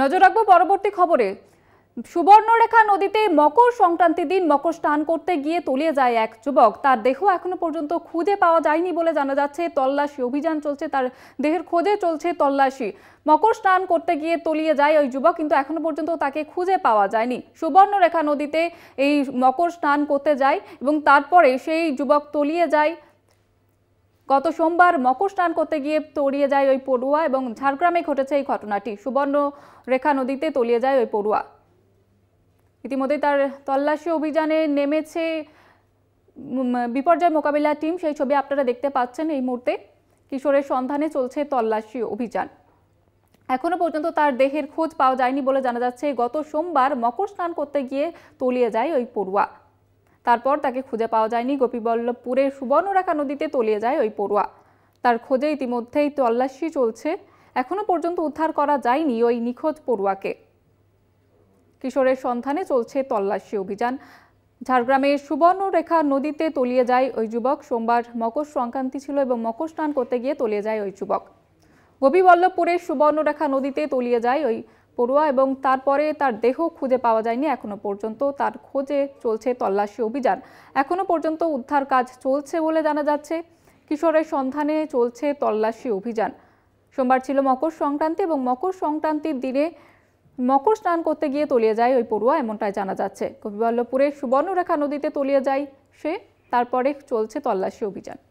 নজর রাখবো পরবর্তী খবরে সুবর্ণরেখা নদীতে মকর সংক্রান্তি দিন মকর স্নান করতে গিয়ে তলিয়ে যায় এক যুবক তার দেহ এখনো পর্যন্ত খুঁজে পাওয়া যায়নি বলে জানা যাচ্ছে তল্লাশি অভিযান চলছে তার দেহের খোঁজে চলছে তল্লাশি মকর স্নান করতে গিয়ে তলিয়ে যায় ওই যুবক কিন্তু এখনো পর্যন্ত তাকে খুঁজে পাওয়া যায়নি সুবর্ণরেখা নদীতে এই মকর স্নান করতে যায় এবং তারপরে সেই যুবক তলিয়ে যায় গত সোমবার মকর স্নান করতে গিয়ে তলিয়ে যায় ওই পড়ুয়া এবং ঝাড়গ্রামে ঘটেছে এই ঘটনাটি সুবর্ণ রেখা নদীতে তলিয়ে যায় ওই পড়ুয়া ইতিমধ্যে তার তল্লাশি অভিযানে নেমেছে বিপর্যয় মোকাবিলা টিম সেই ছবি আপনারা দেখতে পাচ্ছেন এই মুহূর্তে কিশোরের সন্ধানে চলছে তল্লাশি অভিযান এখনও পর্যন্ত তার দেহের খোঁজ পাওয়া যায়নি বলে জানা যাচ্ছে গত সোমবার মকর স্নান করতে গিয়ে তলিয়ে যায় ওই পড়ুয়া তারপর তাকে খুঁজে পাওয়া যায়নি গোপীবল্লভপুরের সুবর্ণরেখা নদীতে তলিয়ে যায় ওই পড়ুয়া তার খোঁজে ইতিমধ্যেই তল্লাশি চলছে এখনও পর্যন্ত উদ্ধার করা যায়নি ওই নিখোঁজ পড়ুয়াকে কিশোরের সন্ধানে চলছে তল্লাশি অভিযান ঝাড়গ্রামের সুবর্ণরেখা নদীতে তলিয়ে যায় ওই যুবক সোমবার মকর সংক্রান্তি ছিল এবং মকর স্নান করতে গিয়ে তলিয়ে যায় ওই যুবক গোপীবল্লভপুরের সুবর্ণরেখা নদীতে তলিয়ে যায় ওই পড়ুয়া এবং তারপরে তার দেহ খুঁজে পাওয়া যায়নি এখনও পর্যন্ত তার খোঁজে চলছে তল্লাশি অভিযান এখনও পর্যন্ত উদ্ধার কাজ চলছে বলে জানা যাচ্ছে কিশোরের সন্ধানে চলছে তল্লাশি অভিযান সোমবার ছিল মকর সংক্রান্তি এবং মকর সংক্রান্তির দিনে মকর স্নান করতে গিয়ে তলিয়ে যায় ওই পড়ুয়া এমনটাই জানা যাচ্ছে কবিবল্লপুরের সুবর্ণরেখা নদীতে তলিয়ে যায় সে তারপরে চলছে তল্লাশি অভিযান